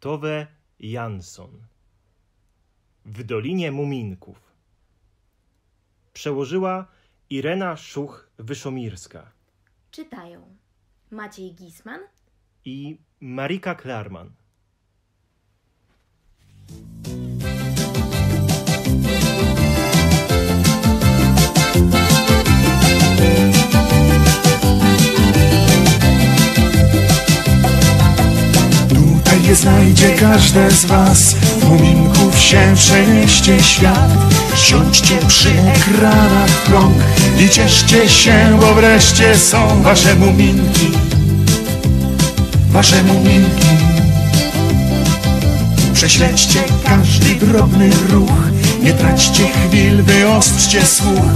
Tove Jansson w Dolinie Muminków. Przełożyła Irena Szuch-Wyszomirska. Czytają Maciej Gisman i Marika Klarman. znajdzie każde z was Muminków się przenieście świat Siądźcie przy ekranach w I cieszcie się, bo wreszcie są wasze muminki Wasze muminki Prześledźcie każdy drobny ruch Nie traćcie chwil, wyostrzcie słuch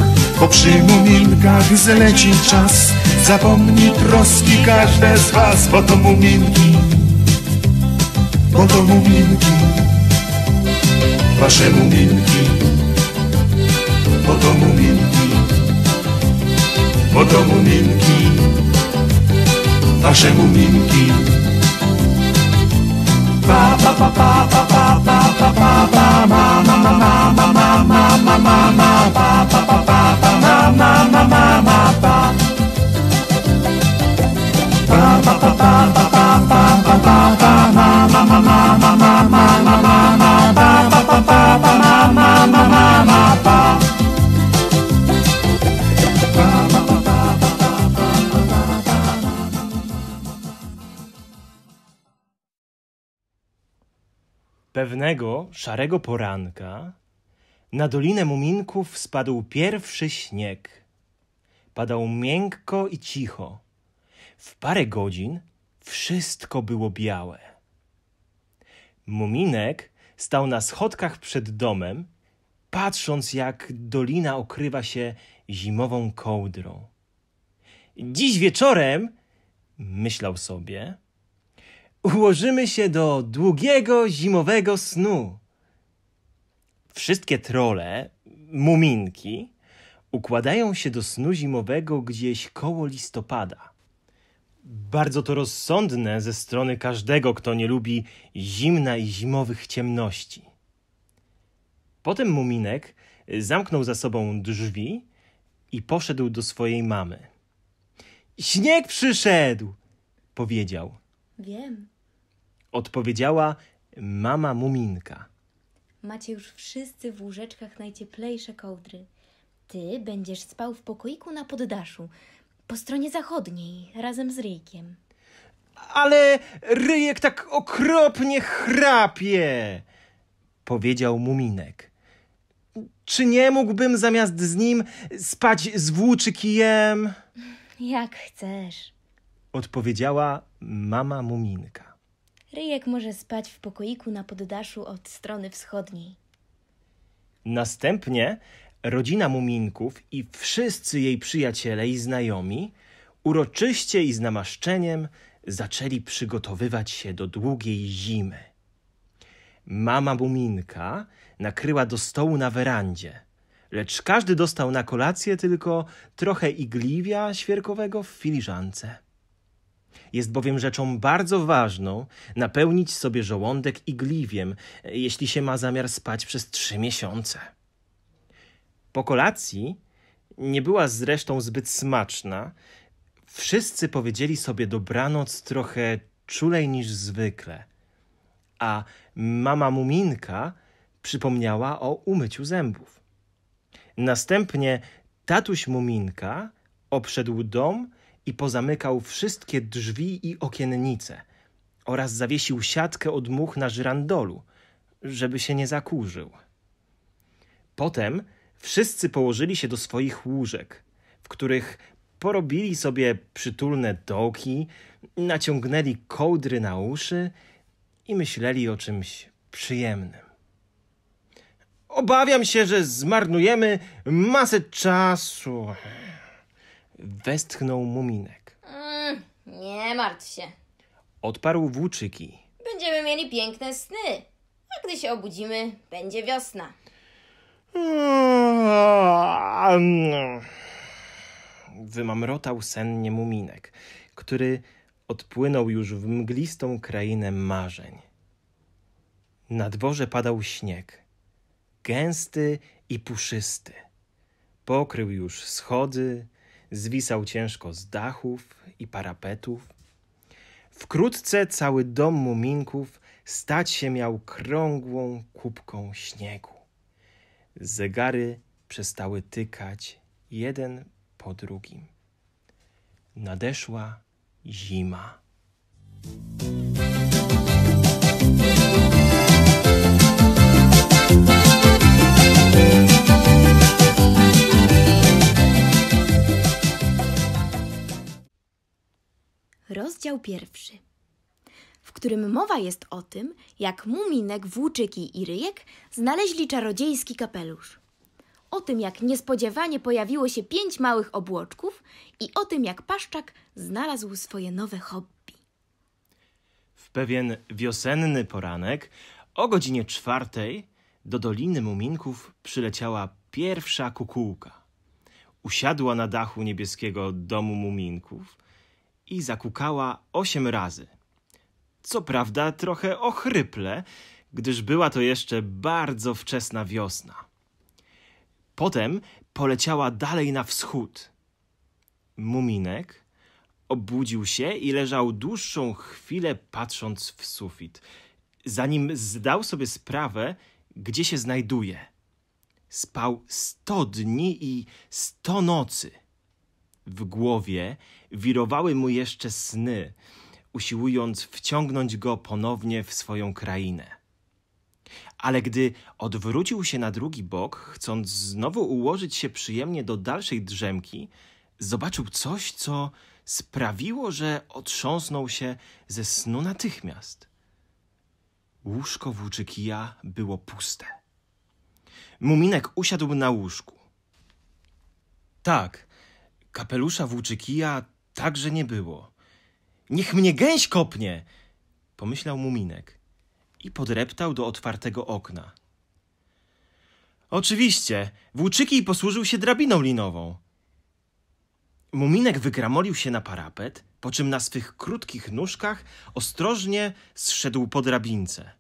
Bo przy muminkach zleci czas Zapomni troski każde z was, bo to muminki bo to muminki, wasze muminki, bo to muminki, bo to muminki, wasze muminki. Pa pa pa pa pa pa pa pa pa pa ma ma ma ma ma ma ma ma ma ma pa pa pa pa pa ma ma ma ma ma Pewnego szarego poranka na dolinę muminków spadł pierwszy śnieg. Padał miękko i cicho. W parę godzin wszystko było białe. Muminek stał na schodkach przed domem, patrząc jak dolina okrywa się zimową kołdrą. Dziś wieczorem, myślał sobie, ułożymy się do długiego zimowego snu. Wszystkie trole, muminki, układają się do snu zimowego gdzieś koło listopada. Bardzo to rozsądne ze strony każdego, kto nie lubi zimna i zimowych ciemności. Potem muminek zamknął za sobą drzwi i poszedł do swojej mamy. Śnieg przyszedł, powiedział. Wiem. Odpowiedziała mama Muminka. Macie już wszyscy w łóżeczkach najcieplejsze kołdry. Ty będziesz spał w pokoiku na poddaszu, po stronie zachodniej, razem z ryjkiem. Ale ryjek tak okropnie chrapie, powiedział Muminek. Czy nie mógłbym zamiast z nim spać z włóczykiem? Jak chcesz, odpowiedziała mama Muminka. Ryjek może spać w pokoiku na poddaszu od strony wschodniej. Następnie rodzina Muminków i wszyscy jej przyjaciele i znajomi uroczyście i z namaszczeniem zaczęli przygotowywać się do długiej zimy. Mama Muminka nakryła do stołu na werandzie, lecz każdy dostał na kolację tylko trochę igliwia świerkowego w filiżance. Jest bowiem rzeczą bardzo ważną napełnić sobie żołądek igliwiem, jeśli się ma zamiar spać przez trzy miesiące. Po kolacji nie była zresztą zbyt smaczna. Wszyscy powiedzieli sobie dobranoc trochę czulej niż zwykle. A mama Muminka przypomniała o umyciu zębów. Następnie tatuś Muminka obszedł dom i pozamykał wszystkie drzwi i okiennice oraz zawiesił siatkę od much na żyrandolu, żeby się nie zakurzył. Potem wszyscy położyli się do swoich łóżek, w których porobili sobie przytulne doki, naciągnęli kołdry na uszy i myśleli o czymś przyjemnym. Obawiam się, że zmarnujemy masę czasu. Westchnął muminek. Mm, nie martw się. Odparł włóczyki. Będziemy mieli piękne sny, a gdy się obudzimy, będzie wiosna. Wymamrotał sennie muminek, który odpłynął już w mglistą krainę marzeń. Na dworze padał śnieg, gęsty i puszysty. Pokrył już schody, Zwisał ciężko z dachów i parapetów. Wkrótce cały dom muminków stać się miał krągłą kubką śniegu. Zegary przestały tykać jeden po drugim. Nadeszła zima. Rozdział pierwszy, w którym mowa jest o tym, jak muminek, włóczyki i ryjek znaleźli czarodziejski kapelusz. O tym, jak niespodziewanie pojawiło się pięć małych obłoczków i o tym, jak paszczak znalazł swoje nowe hobby. W pewien wiosenny poranek o godzinie czwartej do Doliny Muminków przyleciała pierwsza kukułka. Usiadła na dachu niebieskiego domu Muminków – i zakukała osiem razy. Co prawda trochę ochryple, gdyż była to jeszcze bardzo wczesna wiosna. Potem poleciała dalej na wschód. Muminek obudził się i leżał dłuższą chwilę patrząc w sufit, zanim zdał sobie sprawę, gdzie się znajduje. Spał sto dni i sto nocy. W głowie wirowały mu jeszcze sny, usiłując wciągnąć go ponownie w swoją krainę. Ale gdy odwrócił się na drugi bok, chcąc znowu ułożyć się przyjemnie do dalszej drzemki, zobaczył coś, co sprawiło, że otrząsnął się ze snu natychmiast. Łóżko włóczykija było puste. Muminek usiadł na łóżku. Tak, kapelusza włóczykija Także nie było. Niech mnie gęś kopnie! pomyślał muminek i podreptał do otwartego okna. Oczywiście, włóczyki posłużył się drabiną linową. Muminek wygramolił się na parapet, po czym na swych krótkich nóżkach ostrożnie zszedł po drabince.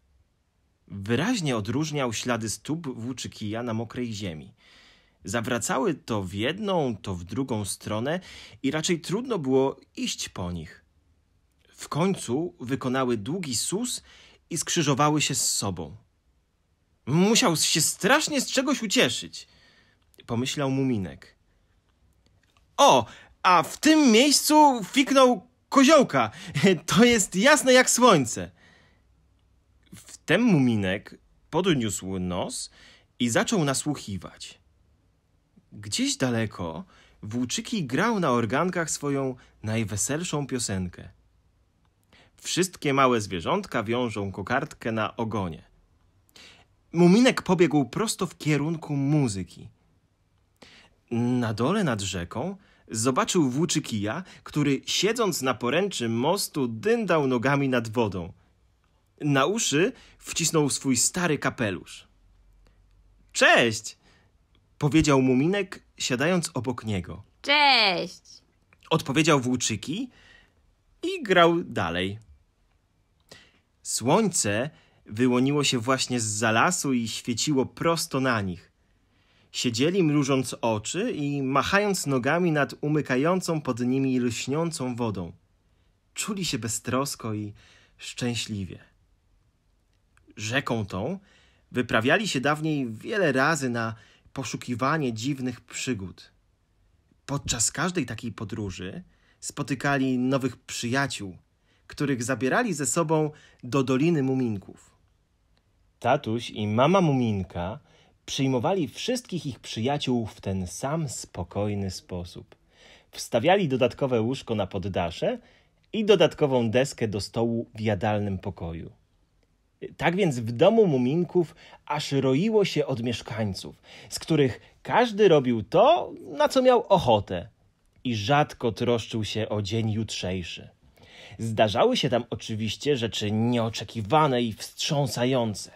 Wyraźnie odróżniał ślady stóp włóczykija na mokrej ziemi. Zawracały to w jedną, to w drugą stronę i raczej trudno było iść po nich. W końcu wykonały długi sus i skrzyżowały się z sobą. Musiał się strasznie z czegoś ucieszyć, pomyślał Muminek. O, a w tym miejscu fiknął koziołka. To jest jasne jak słońce. Wtem Muminek podniósł nos i zaczął nasłuchiwać. Gdzieś daleko Włóczyki grał na organkach swoją najweselszą piosenkę. Wszystkie małe zwierzątka wiążą kokardkę na ogonie. Muminek pobiegł prosto w kierunku muzyki. Na dole nad rzeką zobaczył włóczykija, który siedząc na poręczy mostu dyndał nogami nad wodą. Na uszy wcisnął swój stary kapelusz. Cześć! Powiedział Muminek, siadając obok niego. Cześć! Odpowiedział Włóczyki i grał dalej. Słońce wyłoniło się właśnie z zalasu i świeciło prosto na nich. Siedzieli mrużąc oczy i machając nogami nad umykającą pod nimi lśniącą wodą. Czuli się beztrosko i szczęśliwie. Rzeką tą wyprawiali się dawniej wiele razy na poszukiwanie dziwnych przygód. Podczas każdej takiej podróży spotykali nowych przyjaciół, których zabierali ze sobą do Doliny Muminków. Tatuś i mama Muminka przyjmowali wszystkich ich przyjaciół w ten sam spokojny sposób. Wstawiali dodatkowe łóżko na poddasze i dodatkową deskę do stołu w jadalnym pokoju. Tak więc w domu muminków aż roiło się od mieszkańców, z których każdy robił to, na co miał ochotę i rzadko troszczył się o dzień jutrzejszy. Zdarzały się tam oczywiście rzeczy nieoczekiwane i wstrząsające,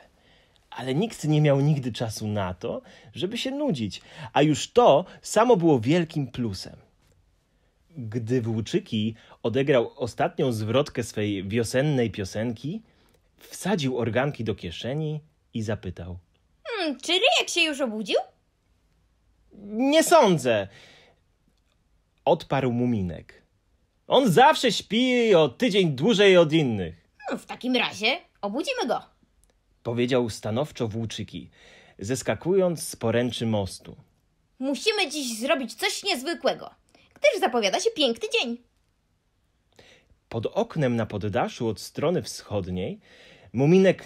ale nikt nie miał nigdy czasu na to, żeby się nudzić, a już to samo było wielkim plusem. Gdy Włóczyki odegrał ostatnią zwrotkę swej wiosennej piosenki, Wsadził organki do kieszeni i zapytał. Hmm, czy ryjek się już obudził? Nie sądzę. Odparł muminek. On zawsze śpi o tydzień dłużej od innych. No, w takim razie obudzimy go. Powiedział stanowczo włóczyki, zeskakując z poręczy mostu. Musimy dziś zrobić coś niezwykłego, gdyż zapowiada się piękny dzień. Pod oknem na poddaszu od strony wschodniej muminek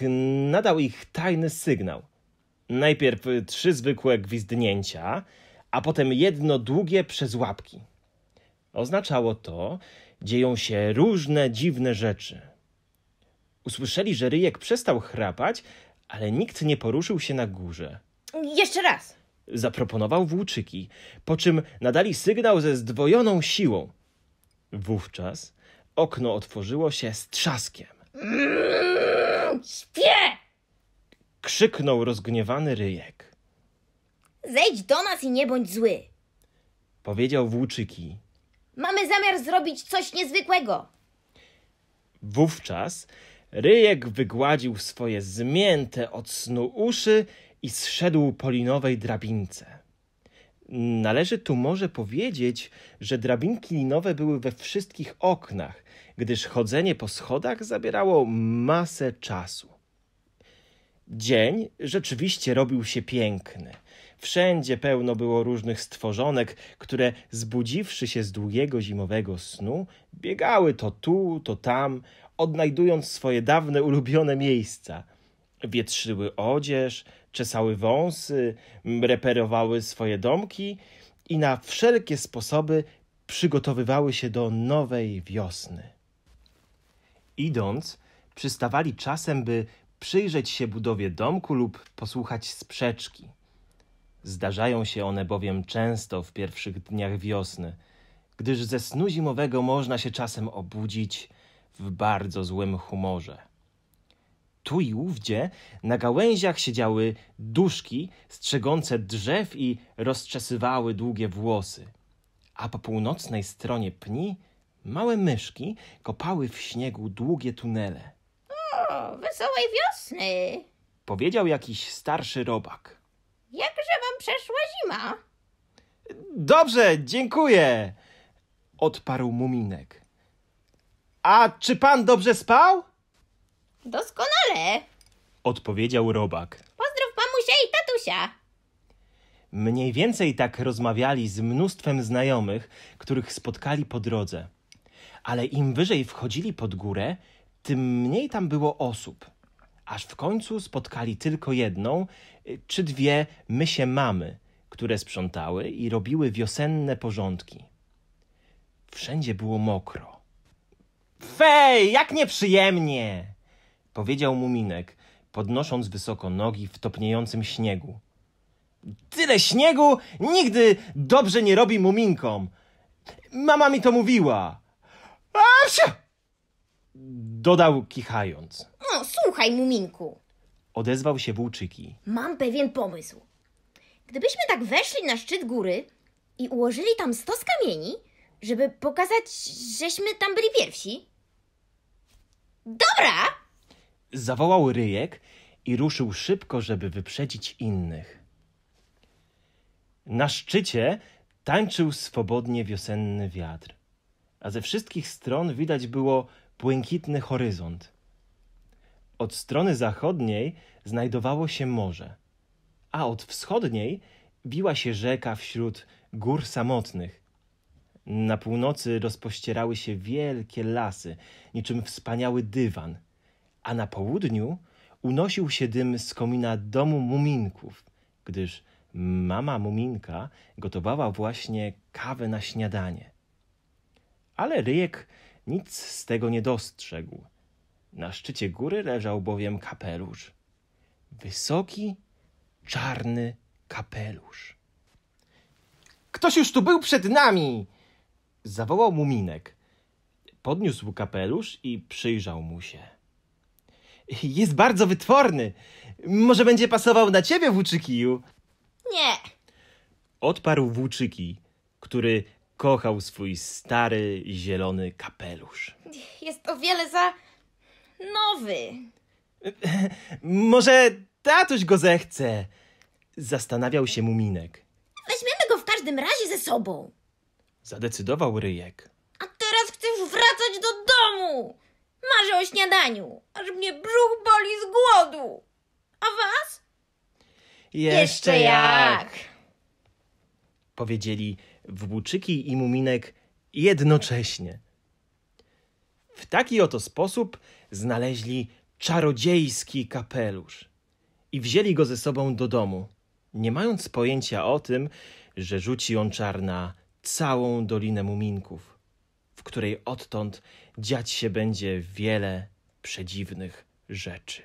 nadał ich tajny sygnał. Najpierw trzy zwykłe gwizdnięcia, a potem jedno długie przez łapki. Oznaczało to, dzieją się różne dziwne rzeczy. Usłyszeli, że ryjek przestał chrapać, ale nikt nie poruszył się na górze. Jeszcze raz! Zaproponował włóczyki, po czym nadali sygnał ze zdwojoną siłą. Wówczas Okno otworzyło się z trzaskiem. Mm, śpię! Krzyknął rozgniewany ryjek. Zejdź do nas i nie bądź zły. Powiedział włóczyki. Mamy zamiar zrobić coś niezwykłego. Wówczas ryjek wygładził swoje zmięte od snu uszy i zszedł po linowej drabince. Należy tu może powiedzieć, że drabinki linowe były we wszystkich oknach, gdyż chodzenie po schodach zabierało masę czasu. Dzień rzeczywiście robił się piękny. Wszędzie pełno było różnych stworzonek, które zbudziwszy się z długiego zimowego snu, biegały to tu, to tam, odnajdując swoje dawne ulubione miejsca. Wietrzyły odzież, czesały wąsy, reperowały swoje domki i na wszelkie sposoby przygotowywały się do nowej wiosny. Idąc, przystawali czasem, by przyjrzeć się budowie domku lub posłuchać sprzeczki. Zdarzają się one bowiem często w pierwszych dniach wiosny, gdyż ze snu zimowego można się czasem obudzić w bardzo złym humorze. Tu i ówdzie na gałęziach siedziały duszki strzegące drzew i rozczesywały długie włosy, a po północnej stronie pni Małe myszki kopały w śniegu długie tunele. O, wesołej wiosny! Powiedział jakiś starszy robak. Jakże wam przeszła zima? Dobrze, dziękuję! Odparł muminek. A czy pan dobrze spał? Doskonale! Odpowiedział robak. Pozdrow mamusia i tatusia! Mniej więcej tak rozmawiali z mnóstwem znajomych, których spotkali po drodze ale im wyżej wchodzili pod górę, tym mniej tam było osób. Aż w końcu spotkali tylko jedną y, czy dwie mysie mamy, które sprzątały i robiły wiosenne porządki. Wszędzie było mokro. Fej, jak nieprzyjemnie! powiedział muminek, podnosząc wysoko nogi w topniejącym śniegu. Tyle śniegu nigdy dobrze nie robi muminkom. Mama mi to mówiła. A Asia! Dodał kichając. No, słuchaj, Muminku. Odezwał się Włóczyki. Mam pewien pomysł. Gdybyśmy tak weszli na szczyt góry i ułożyli tam stos kamieni, żeby pokazać, żeśmy tam byli pierwsi. Dobra! Zawołał ryjek i ruszył szybko, żeby wyprzedzić innych. Na szczycie tańczył swobodnie wiosenny wiatr a ze wszystkich stron widać było błękitny horyzont. Od strony zachodniej znajdowało się morze, a od wschodniej biła się rzeka wśród gór samotnych. Na północy rozpościerały się wielkie lasy, niczym wspaniały dywan, a na południu unosił się dym z komina domu muminków, gdyż mama muminka gotowała właśnie kawę na śniadanie. Ale ryjek nic z tego nie dostrzegł. Na szczycie góry leżał bowiem kapelusz. Wysoki, czarny kapelusz. Ktoś już tu był przed nami! Zawołał muminek. Podniósł kapelusz i przyjrzał mu się. Jest bardzo wytworny. Może będzie pasował na ciebie, Włóczykiju? Nie. Odparł Włóczyki, który kochał swój stary, zielony kapelusz. Jest o wiele za nowy. Może tatuś go zechce, zastanawiał się Muminek. Weźmiemy go w każdym razie ze sobą, zadecydował Ryjek. A teraz chcesz wracać do domu. Marzę o śniadaniu, aż mnie brzuch boli z głodu. A was? Jeszcze, Jeszcze jak. jak. Powiedzieli w Buczyki i Muminek jednocześnie. W taki oto sposób znaleźli czarodziejski kapelusz i wzięli go ze sobą do domu, nie mając pojęcia o tym, że rzuci on czar na całą Dolinę Muminków, w której odtąd dziać się będzie wiele przedziwnych rzeczy.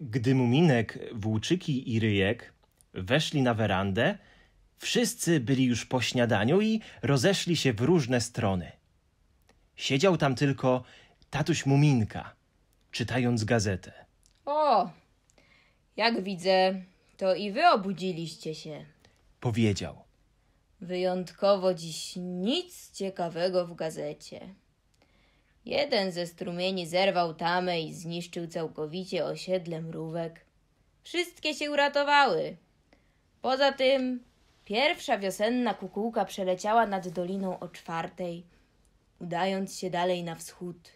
Gdy Muminek, Włóczyki i Ryjek weszli na werandę, Wszyscy byli już po śniadaniu i rozeszli się w różne strony. Siedział tam tylko tatuś Muminka, czytając gazetę. O, jak widzę, to i wy obudziliście się, powiedział. Wyjątkowo dziś nic ciekawego w gazecie. Jeden ze strumieni zerwał tamę i zniszczył całkowicie osiedle mrówek. Wszystkie się uratowały. Poza tym Pierwsza wiosenna kukułka przeleciała nad doliną o czwartej, udając się dalej na wschód.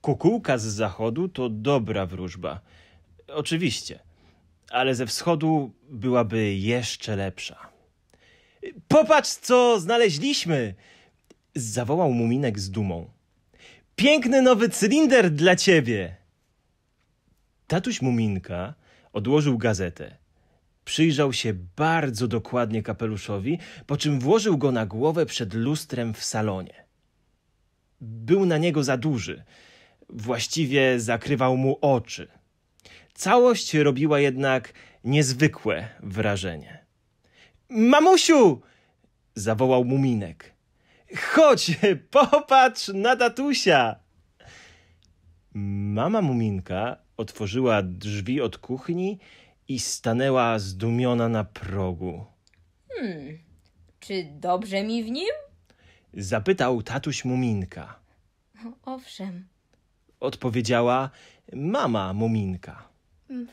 Kukułka z zachodu to dobra wróżba. Oczywiście, ale ze wschodu byłaby jeszcze lepsza. Popatrz, co znaleźliśmy! zawołał muminek z dumą. Piękny nowy cylinder dla ciebie! Tatuś muminka odłożył gazetę Przyjrzał się bardzo dokładnie kapeluszowi, po czym włożył go na głowę przed lustrem w salonie. Był na niego za duży, właściwie zakrywał mu oczy. Całość robiła jednak niezwykłe wrażenie. Mamusiu! zawołał muminek. Chodź, popatrz na tatusia! Mama muminka otworzyła drzwi od kuchni i stanęła zdumiona na progu. Hmm, czy dobrze mi w nim? Zapytał tatuś Muminka. Owszem. Odpowiedziała mama Muminka.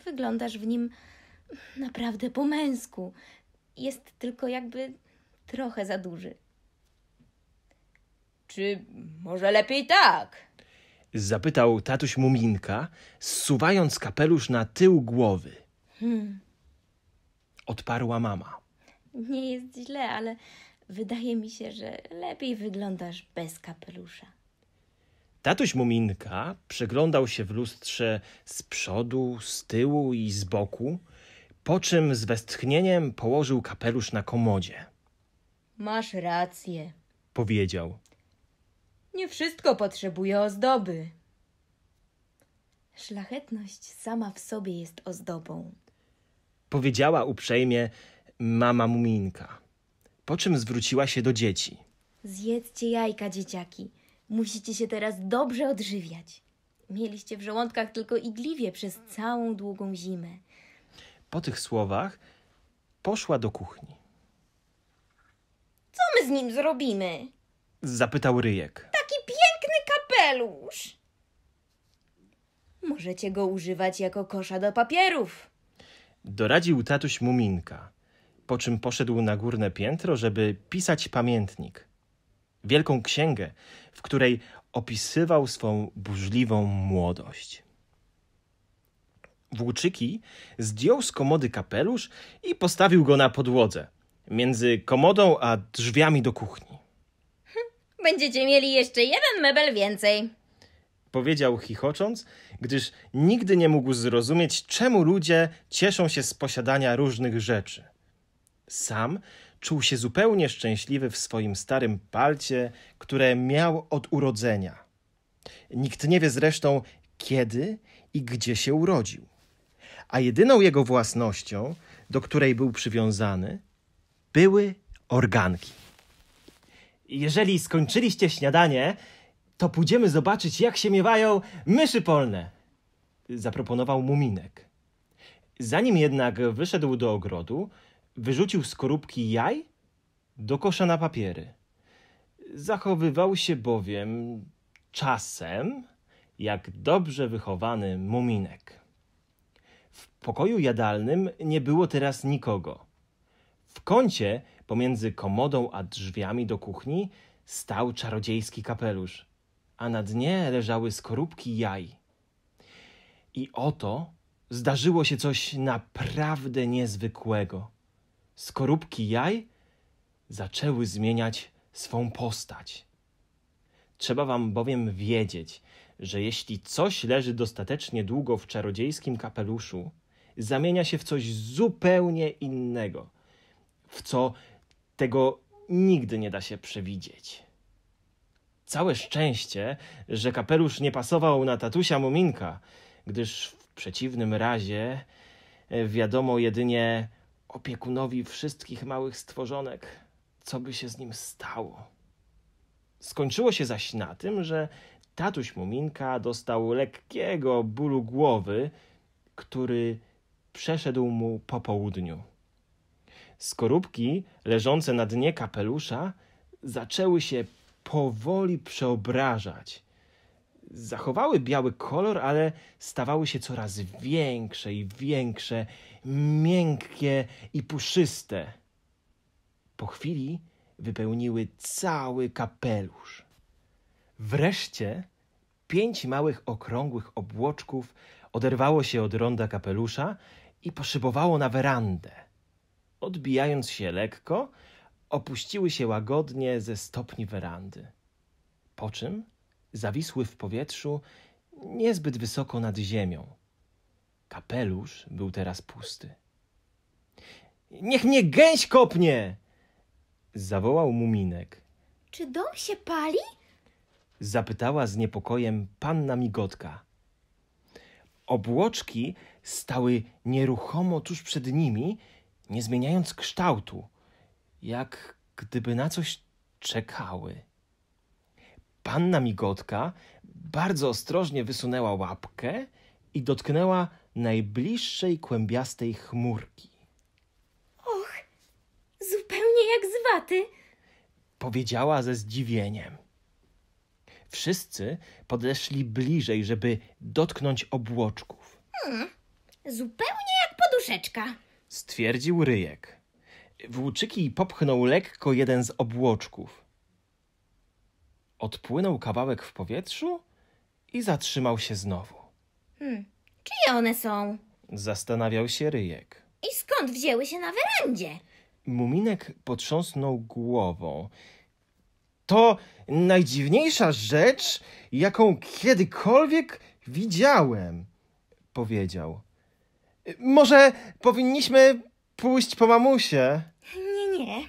Wyglądasz w nim naprawdę po męsku. Jest tylko jakby trochę za duży. Czy może lepiej tak? Zapytał tatuś Muminka, zsuwając kapelusz na tył głowy. Hmm. Odparła mama. Nie jest źle, ale wydaje mi się, że lepiej wyglądasz bez kapelusza. Tatuś Muminka przeglądał się w lustrze z przodu, z tyłu i z boku, po czym z westchnieniem położył kapelusz na komodzie. Masz rację, powiedział. Nie wszystko potrzebuje ozdoby. Szlachetność sama w sobie jest ozdobą, powiedziała uprzejmie mama Muminka. Po czym zwróciła się do dzieci. Zjedzcie jajka, dzieciaki. Musicie się teraz dobrze odżywiać. Mieliście w żołądkach tylko igliwie przez całą długą zimę. Po tych słowach poszła do kuchni. Co my z nim zrobimy? Zapytał Ryjek. Taki piękny kapelusz. Możecie go używać jako kosza do papierów. Doradził tatuś Muminka, po czym poszedł na górne piętro, żeby pisać pamiętnik. Wielką księgę, w której opisywał swą burzliwą młodość. Włóczyki zdjął z komody kapelusz i postawił go na podłodze, między komodą a drzwiami do kuchni. Będziecie mieli jeszcze jeden mebel więcej powiedział chichocząc, gdyż nigdy nie mógł zrozumieć, czemu ludzie cieszą się z posiadania różnych rzeczy. Sam czuł się zupełnie szczęśliwy w swoim starym palcie, które miał od urodzenia. Nikt nie wie zresztą, kiedy i gdzie się urodził. A jedyną jego własnością, do której był przywiązany, były organki. Jeżeli skończyliście śniadanie, to pójdziemy zobaczyć, jak się miewają myszy polne, zaproponował muminek. Zanim jednak wyszedł do ogrodu, wyrzucił skorupki jaj do kosza na papiery. Zachowywał się bowiem czasem jak dobrze wychowany muminek. W pokoju jadalnym nie było teraz nikogo. W kącie pomiędzy komodą a drzwiami do kuchni stał czarodziejski kapelusz a na dnie leżały skorupki jaj. I oto zdarzyło się coś naprawdę niezwykłego. Skorupki jaj zaczęły zmieniać swą postać. Trzeba wam bowiem wiedzieć, że jeśli coś leży dostatecznie długo w czarodziejskim kapeluszu, zamienia się w coś zupełnie innego, w co tego nigdy nie da się przewidzieć. Całe szczęście, że kapelusz nie pasował na tatusia Muminka, gdyż w przeciwnym razie e, wiadomo jedynie opiekunowi wszystkich małych stworzonek, co by się z nim stało. Skończyło się zaś na tym, że tatuś Muminka dostał lekkiego bólu głowy, który przeszedł mu po południu. Skorupki leżące na dnie kapelusza zaczęły się powoli przeobrażać. Zachowały biały kolor, ale stawały się coraz większe i większe, miękkie i puszyste. Po chwili wypełniły cały kapelusz. Wreszcie pięć małych okrągłych obłoczków oderwało się od ronda kapelusza i poszybowało na werandę. Odbijając się lekko, opuściły się łagodnie ze stopni werandy. Po czym zawisły w powietrzu niezbyt wysoko nad ziemią. Kapelusz był teraz pusty. Niech mnie gęś kopnie! zawołał muminek. Czy dom się pali? zapytała z niepokojem panna migotka. Obłoczki stały nieruchomo tuż przed nimi, nie zmieniając kształtu jak gdyby na coś czekały. Panna Migotka bardzo ostrożnie wysunęła łapkę i dotknęła najbliższej kłębiastej chmurki. Och, zupełnie jak z waty, powiedziała ze zdziwieniem. Wszyscy podeszli bliżej, żeby dotknąć obłoczków. Hmm, zupełnie jak poduszeczka, stwierdził ryjek. Włóczyki popchnął lekko jeden z obłoczków. Odpłynął kawałek w powietrzu i zatrzymał się znowu. Hmm, czyje one są? Zastanawiał się ryjek. I skąd wzięły się na werandzie? Muminek potrząsnął głową. To najdziwniejsza rzecz, jaką kiedykolwiek widziałem, powiedział. Może powinniśmy Pójść po mamusie, Nie, nie.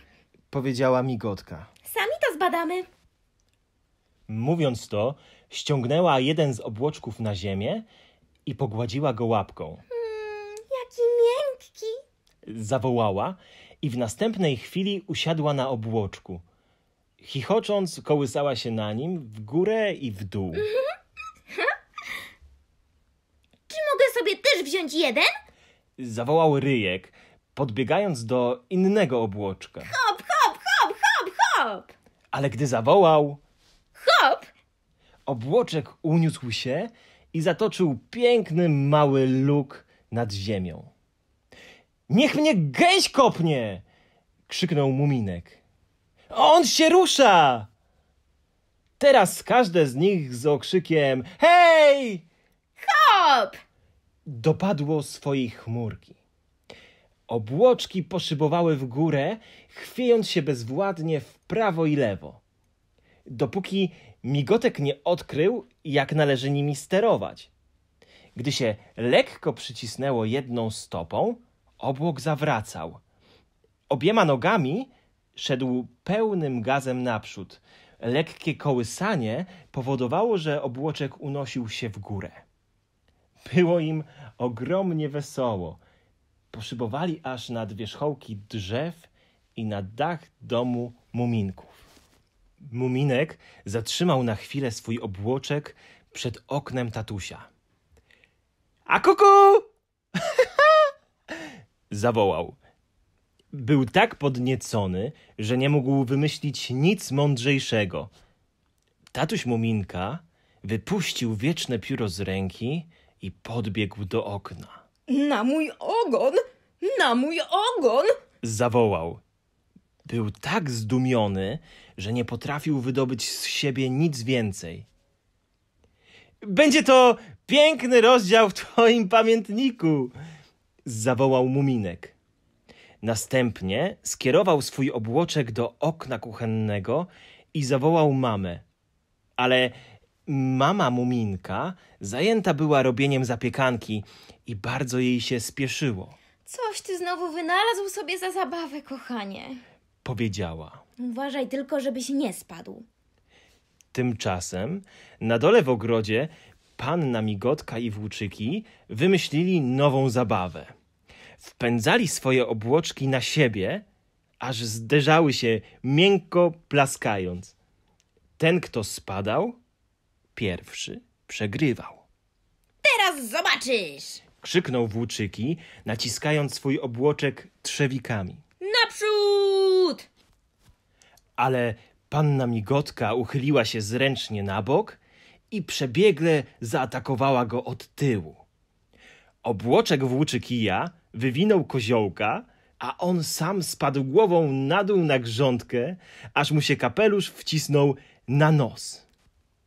powiedziała migotka. Sami to zbadamy. Mówiąc to, ściągnęła jeden z obłoczków na ziemię i pogładziła go łapką. Mm, jaki miękki. Zawołała i w następnej chwili usiadła na obłoczku. Chichocząc, kołysała się na nim w górę i w dół. Mhm. Czy mogę sobie też wziąć jeden? Zawołał ryjek, podbiegając do innego obłoczka. Hop, hop, hop, hop, hop! Ale gdy zawołał... Hop! Obłoczek uniósł się i zatoczył piękny mały luk nad ziemią. Niech mnie gęś kopnie! krzyknął muminek. On się rusza! Teraz każde z nich z okrzykiem Hej! Hop! dopadło swojej chmurki. Obłoczki poszybowały w górę, chwiejąc się bezwładnie w prawo i lewo. Dopóki migotek nie odkrył, jak należy nimi sterować. Gdy się lekko przycisnęło jedną stopą, obłok zawracał. Obiema nogami szedł pełnym gazem naprzód. Lekkie kołysanie powodowało, że obłoczek unosił się w górę. Było im ogromnie wesoło. Poszybowali aż nad wierzchołki drzew i na dach domu muminków. Muminek zatrzymał na chwilę swój obłoczek przed oknem tatusia. A kuku! zawołał. Był tak podniecony, że nie mógł wymyślić nic mądrzejszego. Tatuś Muminka wypuścił wieczne pióro z ręki i podbiegł do okna. Na mój ogon! Na mój ogon! zawołał. Był tak zdumiony, że nie potrafił wydobyć z siebie nic więcej. Będzie to piękny rozdział w twoim pamiętniku! zawołał muminek. Następnie skierował swój obłoczek do okna kuchennego i zawołał mamę. Ale mama muminka zajęta była robieniem zapiekanki i bardzo jej się spieszyło. Coś ty znowu wynalazł sobie za zabawę, kochanie, powiedziała. Uważaj tylko, żebyś nie spadł. Tymczasem na dole w ogrodzie panna Migotka i Włóczyki wymyślili nową zabawę. Wpędzali swoje obłoczki na siebie, aż zderzały się miękko plaskając. Ten, kto spadał, pierwszy przegrywał. Teraz zobaczysz! krzyknął włóczyki, naciskając swój obłoczek trzewikami. Naprzód! Ale panna migotka uchyliła się zręcznie na bok i przebiegle zaatakowała go od tyłu. Obłoczek włóczykija wywinął koziołka, a on sam spadł głową na dół na grządkę, aż mu się kapelusz wcisnął na nos.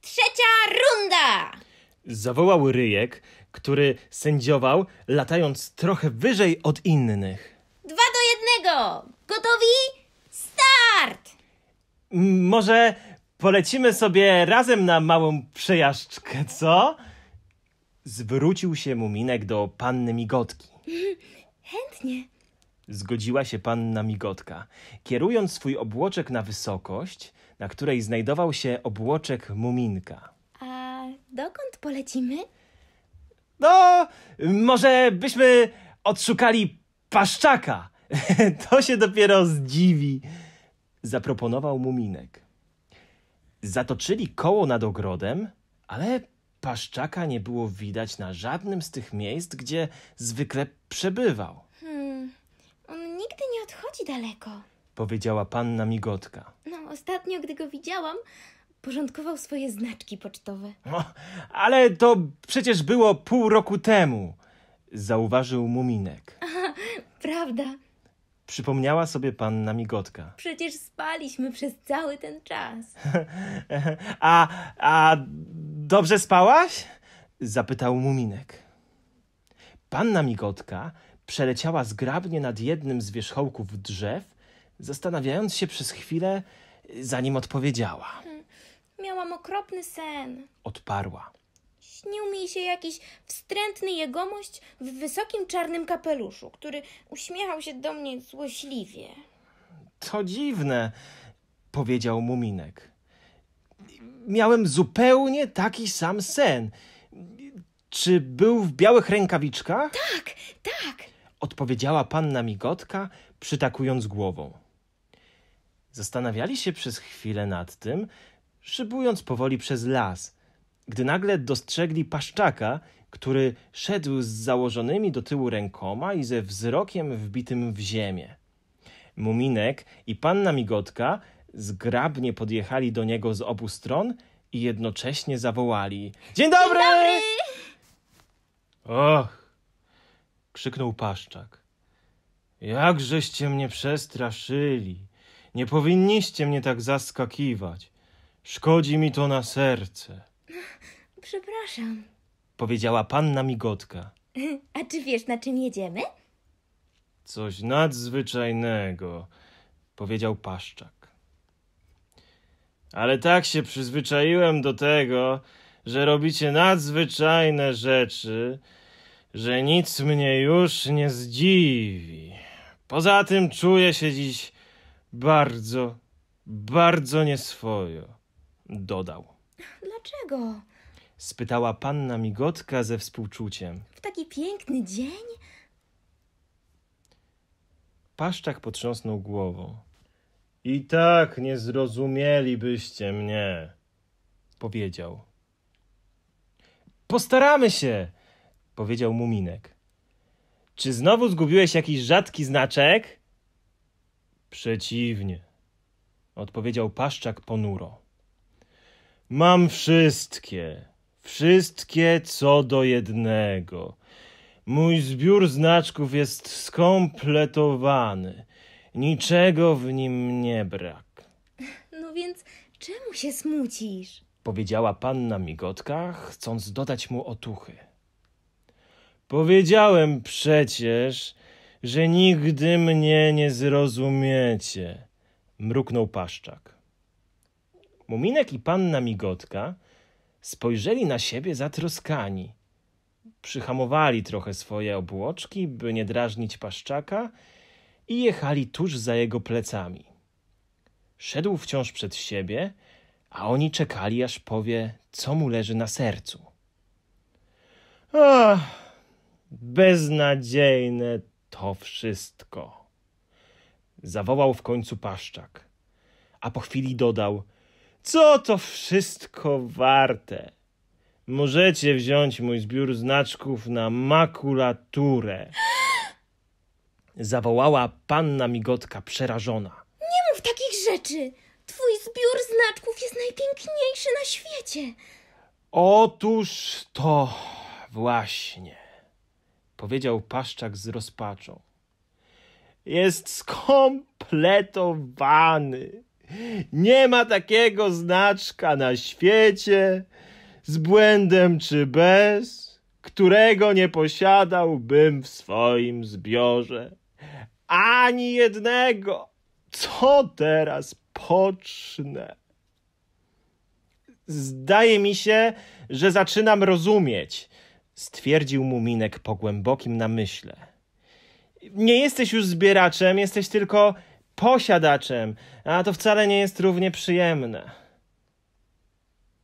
Trzecia runda! Zawołał ryjek, który sędziował, latając trochę wyżej od innych. Dwa do jednego! Gotowi? Start! może polecimy sobie razem na małą przejażdżkę, co? Zwrócił się Muminek do panny Migotki. Chętnie. Zgodziła się panna Migotka. Kierując swój obłoczek na wysokość, na której znajdował się obłoczek Muminka. A dokąd polecimy? No, może byśmy odszukali paszczaka. to się dopiero zdziwi, zaproponował muminek. Zatoczyli koło nad ogrodem, ale paszczaka nie było widać na żadnym z tych miejsc, gdzie zwykle przebywał. Hmm, on nigdy nie odchodzi daleko, powiedziała panna migotka. No, ostatnio, gdy go widziałam, porządkował swoje znaczki pocztowe. ale to przecież było pół roku temu, zauważył Muminek. Aha, prawda. Przypomniała sobie panna Migotka. Przecież spaliśmy przez cały ten czas. a, a dobrze spałaś? Zapytał Muminek. Panna Migotka przeleciała zgrabnie nad jednym z wierzchołków drzew, zastanawiając się przez chwilę, zanim odpowiedziała. Hmm. Miałam okropny sen. Odparła. Śnił mi się jakiś wstrętny jegomość w wysokim czarnym kapeluszu, który uśmiechał się do mnie złośliwie. To dziwne, powiedział Muminek. Miałem zupełnie taki sam sen. Czy był w białych rękawiczkach? Tak, tak, odpowiedziała panna Migotka, przytakując głową. Zastanawiali się przez chwilę nad tym, szybując powoli przez las, gdy nagle dostrzegli paszczaka, który szedł z założonymi do tyłu rękoma i ze wzrokiem wbitym w ziemię. Muminek i panna Migotka zgrabnie podjechali do niego z obu stron i jednocześnie zawołali: Dzień dobry! Dzień dobry! Och! krzyknął paszczak. Jakżeście mnie przestraszyli! Nie powinniście mnie tak zaskakiwać. Szkodzi mi to na serce, Przepraszam. powiedziała panna migotka. A czy wiesz, na czym jedziemy? Coś nadzwyczajnego, powiedział paszczak. Ale tak się przyzwyczaiłem do tego, że robicie nadzwyczajne rzeczy, że nic mnie już nie zdziwi. Poza tym czuję się dziś bardzo, bardzo nieswojo dodał. Dlaczego? spytała panna migotka ze współczuciem. W taki piękny dzień? Paszczak potrząsnął głową. I tak nie zrozumielibyście mnie, powiedział. Postaramy się, powiedział Muminek. Czy znowu zgubiłeś jakiś rzadki znaczek? Przeciwnie, odpowiedział Paszczak ponuro. Mam wszystkie, wszystkie co do jednego. Mój zbiór znaczków jest skompletowany. Niczego w nim nie brak. No więc czemu się smucisz? Powiedziała panna migotka, chcąc dodać mu otuchy. Powiedziałem przecież, że nigdy mnie nie zrozumiecie, mruknął paszczak. Muminek i panna Migotka spojrzeli na siebie zatroskani. Przyhamowali trochę swoje obłoczki, by nie drażnić paszczaka i jechali tuż za jego plecami. Szedł wciąż przed siebie, a oni czekali, aż powie, co mu leży na sercu. Ach, beznadziejne to wszystko. Zawołał w końcu paszczak, a po chwili dodał – co to wszystko warte? Możecie wziąć mój zbiór znaczków na makulaturę. Zawołała panna migotka przerażona. Nie mów takich rzeczy! Twój zbiór znaczków jest najpiękniejszy na świecie. Otóż to właśnie, powiedział paszczak z rozpaczą. Jest skompletowany. Nie ma takiego znaczka na świecie, z błędem czy bez, którego nie posiadałbym w swoim zbiorze. Ani jednego. Co teraz pocznę? Zdaje mi się, że zaczynam rozumieć, stwierdził Muminek po głębokim namyśle. Nie jesteś już zbieraczem, jesteś tylko posiadaczem, a to wcale nie jest równie przyjemne.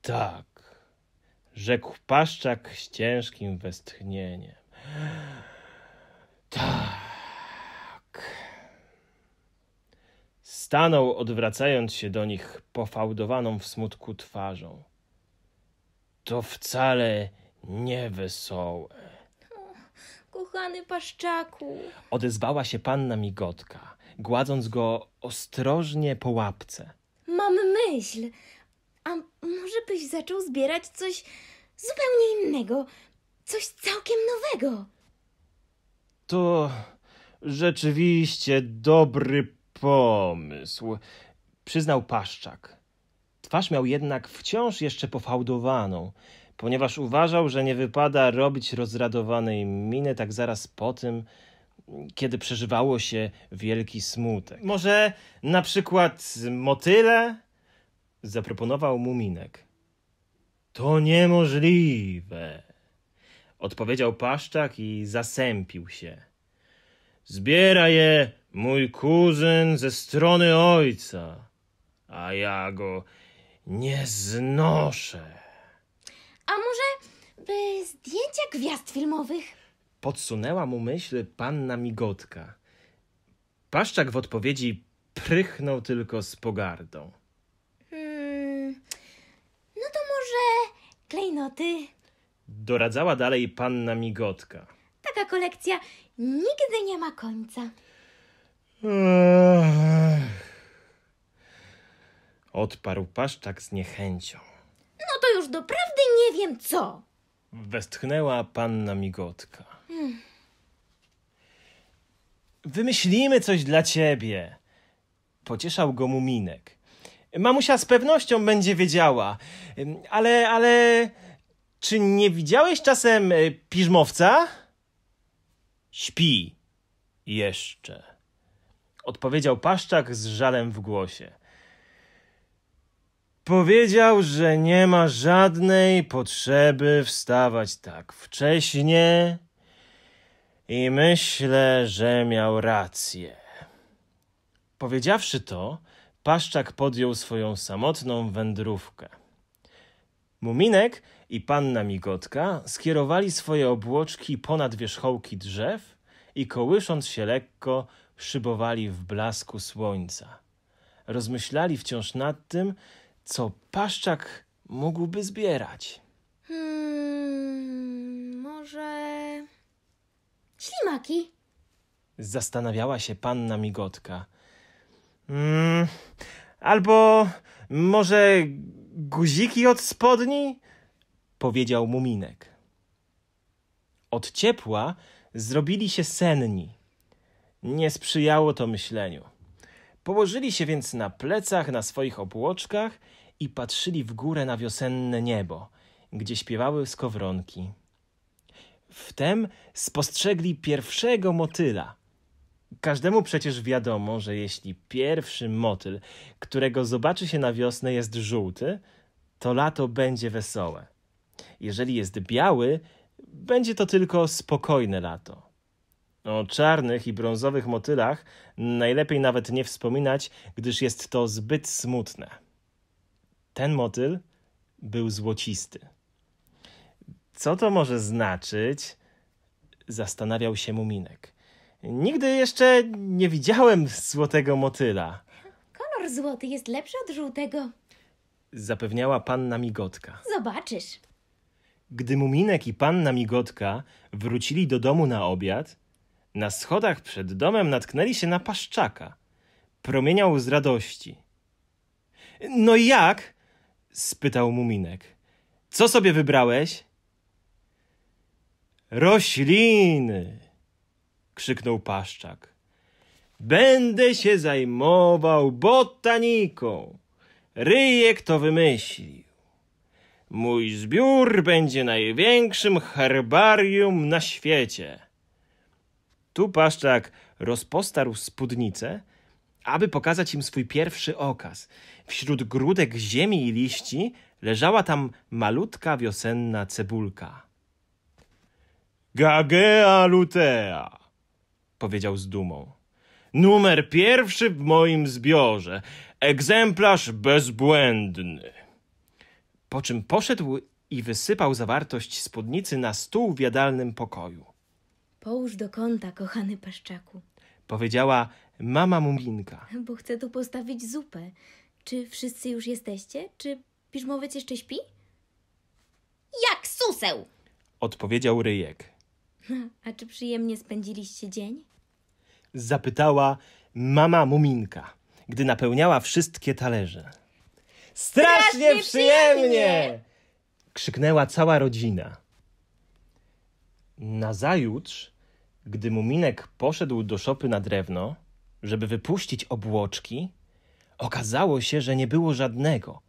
Tak, rzekł paszczak z ciężkim westchnieniem. Tak. Stanął, odwracając się do nich pofałdowaną w smutku twarzą. To wcale nie wesołe kochany paszczaku! Odezwała się panna migotka, gładząc go ostrożnie po łapce. Mam myśl. A może byś zaczął zbierać coś zupełnie innego, coś całkiem nowego? To rzeczywiście dobry pomysł, przyznał paszczak. Twarz miał jednak wciąż jeszcze pofałdowaną, ponieważ uważał, że nie wypada robić rozradowanej miny tak zaraz po tym, kiedy przeżywało się wielki smutek. Może na przykład motyle? Zaproponował Muminek. To niemożliwe, odpowiedział Paszczak i zasępił się. Zbiera je mój kuzyn ze strony ojca, a ja go nie znoszę. A może by e, zdjęcia gwiazd filmowych? Podsunęła mu myśl panna Migotka. Paszczak w odpowiedzi prychnął tylko z pogardą. Hmm, no to może klejnoty? Doradzała dalej panna Migotka. Taka kolekcja nigdy nie ma końca. Ech. Odparł paszczak z niechęcią już doprawdy nie wiem co. Westchnęła panna migotka. Hmm. Wymyślimy coś dla ciebie. Pocieszał go muminek. Mamusia z pewnością będzie wiedziała. Hmm, ale, ale. Czy nie widziałeś czasem y, piżmowca? Śpi. Jeszcze. Odpowiedział paszczak z żalem w głosie. Powiedział, że nie ma żadnej potrzeby wstawać tak wcześnie i myślę, że miał rację. Powiedziawszy to, Paszczak podjął swoją samotną wędrówkę. Muminek i panna Migotka skierowali swoje obłoczki ponad wierzchołki drzew i kołysząc się lekko, szybowali w blasku słońca. Rozmyślali wciąż nad tym, co paszczak mógłby zbierać? Hmm, może. Ślimaki. Zastanawiała się panna migotka. Hmm, albo może guziki od spodni? Powiedział muminek. Od ciepła zrobili się senni. Nie sprzyjało to myśleniu. Położyli się więc na plecach, na swoich obłoczkach i patrzyli w górę na wiosenne niebo, gdzie śpiewały skowronki. Wtem spostrzegli pierwszego motyla. Każdemu przecież wiadomo, że jeśli pierwszy motyl, którego zobaczy się na wiosnę, jest żółty, to lato będzie wesołe. Jeżeli jest biały, będzie to tylko spokojne lato. O czarnych i brązowych motylach najlepiej nawet nie wspominać, gdyż jest to zbyt smutne ten motyl był złocisty. Co to może znaczyć? Zastanawiał się Muminek. Nigdy jeszcze nie widziałem złotego motyla. Kolor złoty jest lepszy od żółtego. Zapewniała panna Migotka. Zobaczysz. Gdy Muminek i panna Migotka wrócili do domu na obiad, na schodach przed domem natknęli się na paszczaka. Promieniał z radości. No jak? spytał Muminek. Co sobie wybrałeś? Rośliny! krzyknął Paszczak. Będę się zajmował botaniką. Ryjek to wymyślił. Mój zbiór będzie największym herbarium na świecie. Tu Paszczak rozpostarł spódnicę, aby pokazać im swój pierwszy okaz Wśród grudek ziemi i liści leżała tam malutka wiosenna cebulka. Gagea lutea, powiedział z dumą. Numer pierwszy w moim zbiorze, egzemplarz bezbłędny. Po czym poszedł i wysypał zawartość spódnicy na stół w jadalnym pokoju. Połóż do kąta, kochany paszczaku, powiedziała mama Muminka. Bo chcę tu postawić zupę. Czy wszyscy już jesteście? Czy piżmowiec jeszcze śpi? Jak suseł! Odpowiedział ryjek. A czy przyjemnie spędziliście dzień? Zapytała mama Muminka, gdy napełniała wszystkie talerze. Strasznie, Strasznie przyjemnie! przyjemnie! Krzyknęła cała rodzina. Nazajutrz, gdy Muminek poszedł do szopy na drewno, żeby wypuścić obłoczki, Okazało się, że nie było żadnego.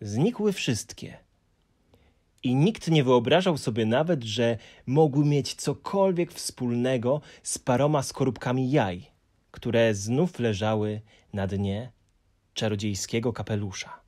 Znikły wszystkie. I nikt nie wyobrażał sobie nawet, że mogły mieć cokolwiek wspólnego z paroma skorupkami jaj, które znów leżały na dnie czarodziejskiego kapelusza.